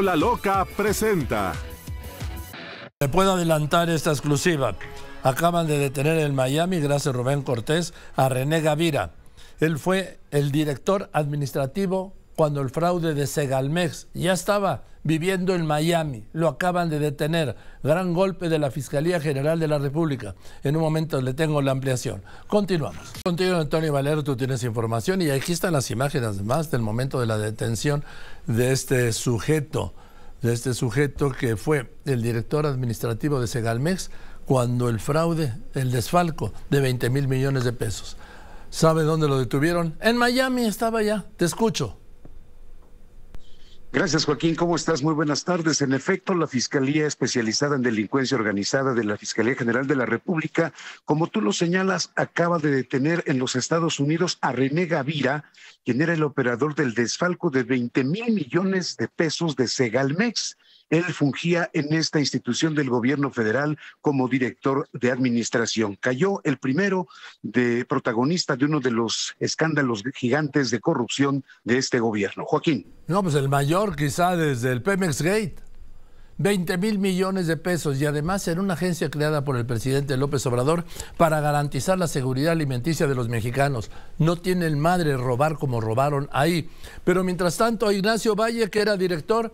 la Loca presenta. Me puedo adelantar esta exclusiva. Acaban de detener en Miami, gracias Rubén Cortés, a René Gavira. Él fue el director administrativo cuando el fraude de Segalmex ya estaba viviendo en Miami, lo acaban de detener, gran golpe de la Fiscalía General de la República. En un momento le tengo la ampliación. Continuamos. Contigo, Antonio Valero, tú tienes información y aquí están las imágenes más del momento de la detención de este sujeto, de este sujeto que fue el director administrativo de Segalmex cuando el fraude, el desfalco de 20 mil millones de pesos. ¿Sabe dónde lo detuvieron? En Miami estaba ya. Te escucho. Gracias, Joaquín. ¿Cómo estás? Muy buenas tardes. En efecto, la Fiscalía Especializada en Delincuencia Organizada de la Fiscalía General de la República, como tú lo señalas, acaba de detener en los Estados Unidos a René Gavira, quien era el operador del desfalco de 20 mil millones de pesos de Segalmex. Él fungía en esta institución del gobierno federal como director de administración. Cayó el primero de protagonista de uno de los escándalos gigantes de corrupción de este gobierno. Joaquín. No, pues el mayor quizá desde el Pemex Gate. 20 mil millones de pesos y además era una agencia creada por el presidente López Obrador para garantizar la seguridad alimenticia de los mexicanos. No tiene el madre robar como robaron ahí. Pero mientras tanto, Ignacio Valle, que era director,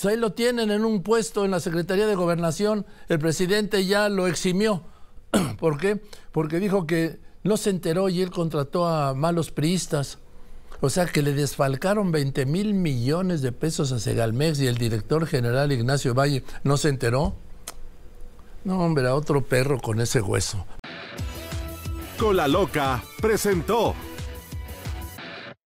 pues ahí lo tienen en un puesto en la Secretaría de Gobernación. El presidente ya lo eximió. ¿Por qué? Porque dijo que no se enteró y él contrató a malos priistas. O sea que le desfalcaron 20 mil millones de pesos a Segalmex y el director general Ignacio Valle no se enteró. No, hombre, a otro perro con ese hueso. Cola Loca presentó.